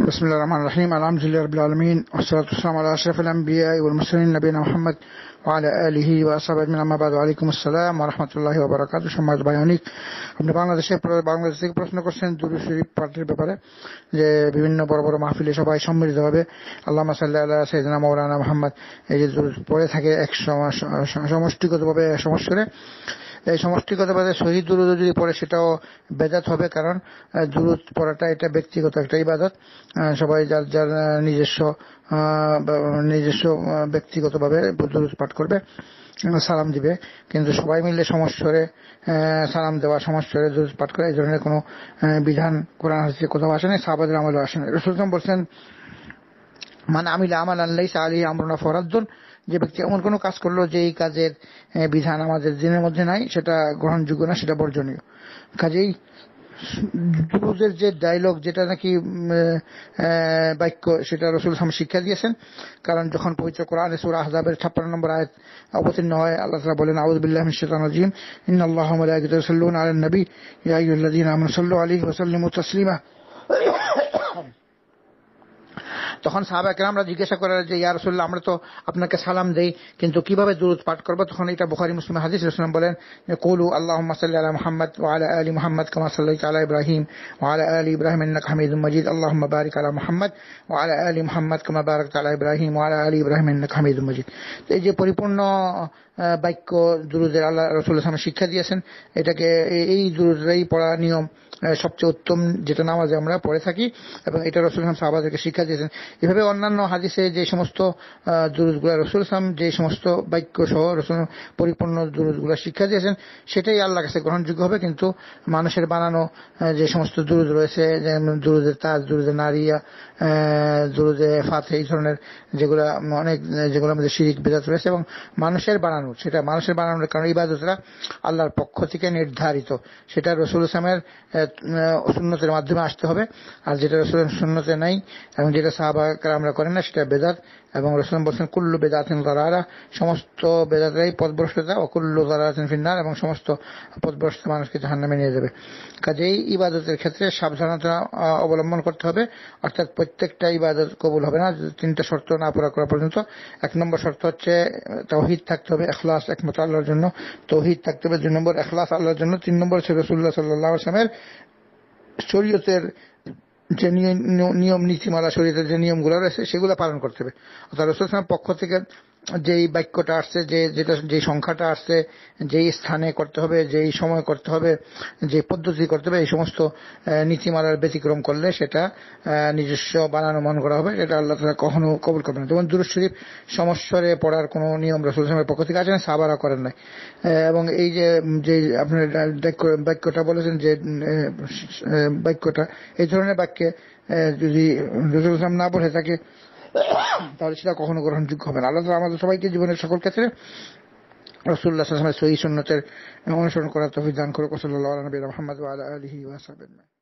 بسم الله الرحمن الرحيم الحمد لله رب العالمين والصلاة والسلام على أشرف الأنبياء والمرسلين نبينا محمد وعلى آله وأصحابه أجمعين أما بعد وعليكم السلام ورحمة الله وبركاته সম্মানিত ভাই অনেক আপনি বাংলাদেশে বাংলাদেশ থেকে প্রশ্ন করছেন দুরু শরীফ পাঠের ব্যাপারে যে বিভিন্ন বড় বড় মাহফিলে সবাই সম্মিলিত হবে আল্লাহ সাল্লাহ আল্লাহ সৈদিনা মৌলানা মোহাম্মদ এই যে পড়ে থাকে এক সমষ্টিগতভাবে সমস্যা এই ভাবে শহীদ দুরুদ যদি পড়ে সেটাও বেদাত হবে কারণ দুরুদ পড়াটা এটা ব্যক্তিগত একটা ইবাদত সবাই যার যার নিজস্ব নিজস্ব ব্যক্তিগতভাবে দুরুদ পাঠ করবে সালাম দিবে কিন্তু সবাই মিলে সমস্যরে সালাম দেওয়া সমস্যরে দুরুদ পাঠ করা এই ধরনের কোনো বিধান কোরআন হাসিতে কোথাও আসে না সাহাবাদের আমলেও আসে না রসুল বলছেন মানে আমি আমাল আল্লাহ আলী আমরনা ফরাদ্দুন যে ব্যক্তি এমন কোনো কাজ করলো যে এই কাজের বিধান আমাদের দিনের মধ্যে নাই সেটা গ্রহণযোগ্য না সেটা বর্জনীয় কাজেই যুবদের যে ডায়লগ যেটা নাকি বাক্য সেটা রসুল ইসলাম শিক্ষা দিয়েছেন কারণ যখন পবিত্র কোরআন সুর আহজাবের ছাপ্পান্ন নম্বর আয়াত অবতীর্ণ হয় আল্লাহ তালা বলেন আউজবিল্লাহ শাহিম ইন আল্লাহ আলী নবী ইয়াহ্লাদিন আহমদ সাল্লু আলী ওসাল্লিম তসলিমা حسلم اللہ اللہ محمد والا علی محمد کما صلی اللہ ابراہیم والی ابراہم اللہ محمد والی محمد قمارکالبراہیم علی ابراہم حامد الجید বাক্য দুরুদের আল্লাহ রসুল্লাহাম শিক্ষা দিয়েছেন এটাকে এই দুরুদরাই পড়া নিয়ম সবচেয়ে উত্তম যেটা নামাজে আমরা পড়ে থাকি এবং এটা রসুল ইসলাম সাহাবাদেরকে শিক্ষা দিয়েছেন এভাবে অন্যান্য হাদিসে যে সমস্ত দুরুদগুলা রসুল ইসলাম যে সমস্ত বাক্য সহ রসুল পরিপূর্ণ দুরুদগুলা শিক্ষা দিয়েছেন সেটাই আল্লাহ কাছে গ্রহণযোগ্য হবে কিন্তু মানুষের বানানো যে সমস্ত দুরুদ রয়েছে যেমন দুরুদের তাজ দুরুদের নারিয়া দুরুদে ফাতে এই ধরনের যেগুলা অনেক যেগুলো আমাদের শিরিক বেদাত রয়েছে এবং মানুষের বানানো বানানো সেটা মানুষের বানানোর কারণ ইবাদতরা আল্লাহর পক্ষ থেকে নির্ধারিত সেটা রসুল ইসলামের সুন্নতের মাধ্যমে আসতে হবে আর যেটা রসুল সুন্নতে নাই এবং যেটা সাহাবা আমরা করেন না সেটা বেদাত এবং রসুল বলছেন কুল্লু বেদাতিন সমস্ত বেদাতরাই পদভ্রষ্টতা ও কুল্লু দারাতিন ফিন্নার এবং সমস্ত পদভ্রষ্ট মানুষকে নামে নিয়ে যাবে কাজেই ইবাদতের ক্ষেত্রে সাবধানতা অবলম্বন করতে হবে অর্থাৎ প্রত্যেকটা ইবাদত কবুল হবে না তিনটা শর্ত না পুরা করা পর্যন্ত এক নম্বর শর্ত হচ্ছে তাওহিদ থাকতে হবে এখলাস একমাত্র আল্লাহর জন্য তহিদ থাকতে হবে দুই নম্বর এখলাস আল্লাহর জন্য তিন নম্বর হচ্ছে রসুল্লাহ সাল্লাহ শরীয়তের যে নিয়ম নীতিমালা শরীরের যে নিয়মগুলো রয়েছে সেগুলো পালন করতে হবে অর্থাৎ রসুল পক্ষ থেকে যেই বাক্যটা আসছে যে যেটা যে সংখ্যাটা আসছে যেই স্থানে করতে হবে যেই সময় করতে হবে যে পদ্ধতি করতে হবে এই সমস্ত নীতিমালার ব্যতিক্রম করলে সেটা নিজস্ব বানানো মন করা হবে এটা আল্লাহ তালা কখনো কবুল করবে না যেমন দুরুজ শরীফ সমস্যরে পড়ার কোনো নিয়ম রসুলের পক্ষ থেকে আছে না সাবারা করেন নাই এবং এই যে যে আপনার বাক্যটা বলেছেন যে বাক্যটা এই ধরনের বাক্যে যদি রসুল না বলে থাকে তাহলে সেটা কখনো গ্রহণযোগ্য হবে না আল্লাহ আমাদের সবাইকে জীবনের সকল ক্ষেত্রে রসুল্লাহ সহি সন্ন্যতের অনুসরণ করার তফিদান দান করুক সাল্লাহ নবী আলহি ওয়াসাবেন